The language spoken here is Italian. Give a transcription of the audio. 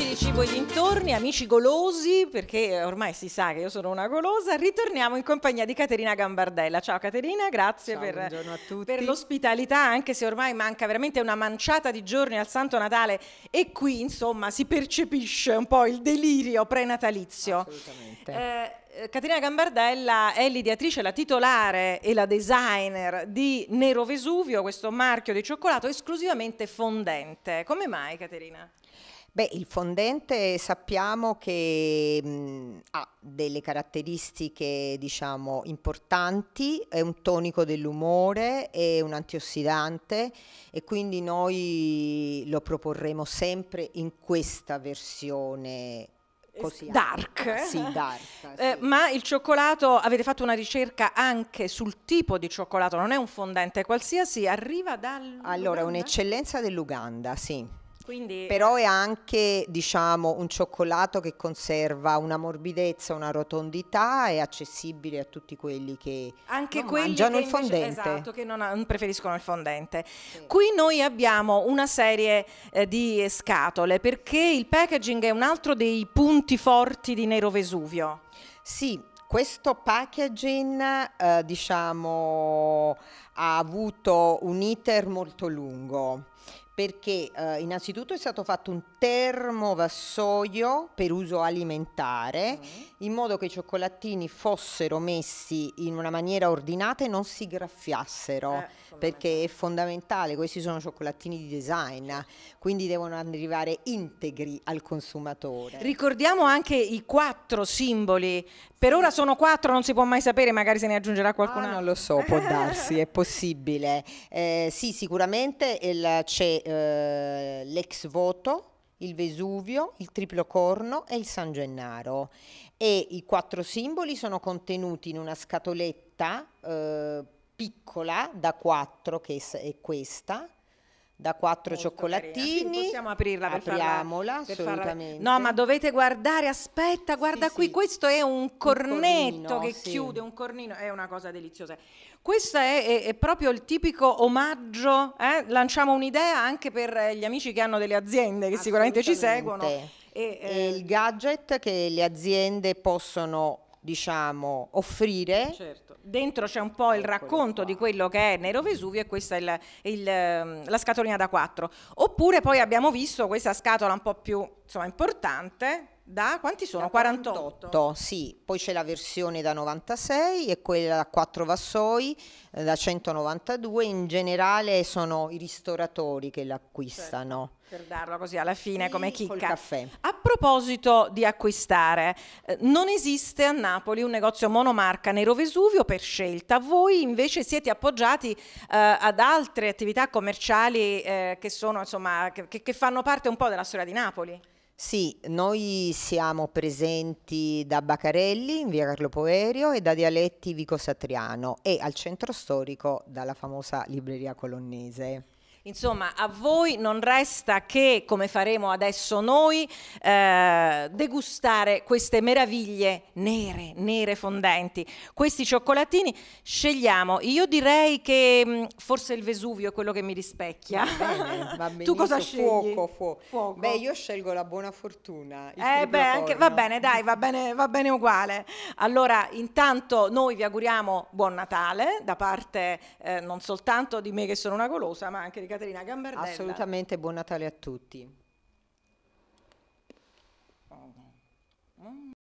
Amici di Cibo e dintorni, amici golosi, perché ormai si sa che io sono una golosa, ritorniamo in compagnia di Caterina Gambardella. Ciao Caterina, grazie Ciao, per, per, l'ospitalità, anche se ormai manca veramente una manciata di giorni al Santo Natale e qui insomma si percepisce un po' il delirio prenatalizio. Assolutamente. Eh, eh Caterina Gambardella è l'ideatrice, la titolare e la designer di Nero Vesuvio, questo marchio di cioccolato esclusivamente fondente. Come mai, Caterina? Beh, il fondente sappiamo che mh, ha delle caratteristiche, diciamo, importanti, è un tonico dell'umore, è un antiossidante e quindi noi lo proporremo sempre in questa versione Così dark. Sì, dark eh, sì. Eh, ma il cioccolato, avete fatto una ricerca anche sul tipo di cioccolato, non è un fondente qualsiasi, arriva dal... Allora, un'eccellenza dell'Uganda, sì. Quindi... Però è anche diciamo, un cioccolato che conserva una morbidezza, una rotondità, è accessibile a tutti quelli che anche non quelli mangiano che il fondente. Invece, esatto, che non, ha, non, preferiscono il fondente. Sì. Qui noi abbiamo una serie eh, di scatole perché il packaging è un altro dei punti forti di Nero Vesuvio. Sì, questo packaging eh, diciamo, ha avuto un iter molto lungo perché eh, innanzitutto è stato fatto un termovassoio per uso alimentare mm. in modo che i cioccolattini fossero messi in una maniera ordinata e non si graffiassero eh, perché è fondamentale, questi sono cioccolattini di design quindi devono arrivare integri al consumatore. Ricordiamo anche i quattro simboli, per ora sono quattro, non si può mai sapere, magari se ne aggiungerà qualcuno. Ah, non lo so, può darsi, è possibile. Eh, sì, sicuramente c'è eh, l'ex voto, il Vesuvio, il triplo corno e il San Gennaro. E i quattro simboli sono contenuti in una scatoletta eh, piccola da quattro, che è questa, da quattro Molto cioccolatini. Sì, possiamo aprirla per Apriamola, per assolutamente. Farla... No, ma dovete guardare, aspetta, guarda sì, qui, sì. questo è un cornetto un cornino, che chiude, un cornino, è una cosa deliziosa. Questo è, è, è proprio il tipico omaggio, eh? lanciamo un'idea anche per eh, gli amici che hanno delle aziende che sicuramente ci seguono. E, eh... e il gadget che le aziende possono diciamo, offrire. Certo. Dentro c'è un po' il Eccolo racconto qua. di quello che è Nero Vesuvio e questa è il, il, ehm, la scatolina da 4. Oppure poi abbiamo visto questa scatola un po' più insomma, importante. Da quanti sono? Da 48. 48. Sì, poi c'è la versione da 96 e quella da 4 vassoi eh, da 192. In generale sono i ristoratori che l'acquistano. Certo. Per darlo così alla fine sì, come chicca. A proposito di acquistare, eh, non esiste a Napoli un negozio monomarca Nero Vesuvio per scelta. Voi invece siete appoggiati eh, ad altre attività commerciali eh, che, sono, insomma, che, che fanno parte un po' della storia di Napoli. Sì, noi siamo presenti da Bacarelli in via Carlo Poerio e da Dialetti Vico Satriano e al centro storico dalla famosa libreria colonnese. Insomma, a voi non resta che, come faremo adesso noi, eh, degustare queste meraviglie nere, nere fondenti. Questi cioccolatini scegliamo. Io direi che mm, forse il Vesuvio è quello che mi rispecchia. Va bene, va tu cosa scegli? Fuoco, fuoco. fuoco, Beh, io scelgo la buona fortuna. Eh beh, anche, va bene, dai, va bene, va bene uguale. Allora, intanto noi vi auguriamo buon Natale da parte eh, non soltanto di me che sono una golosa, ma anche di Caterina Caterina Gambardella. Assolutamente buon Natale a tutti.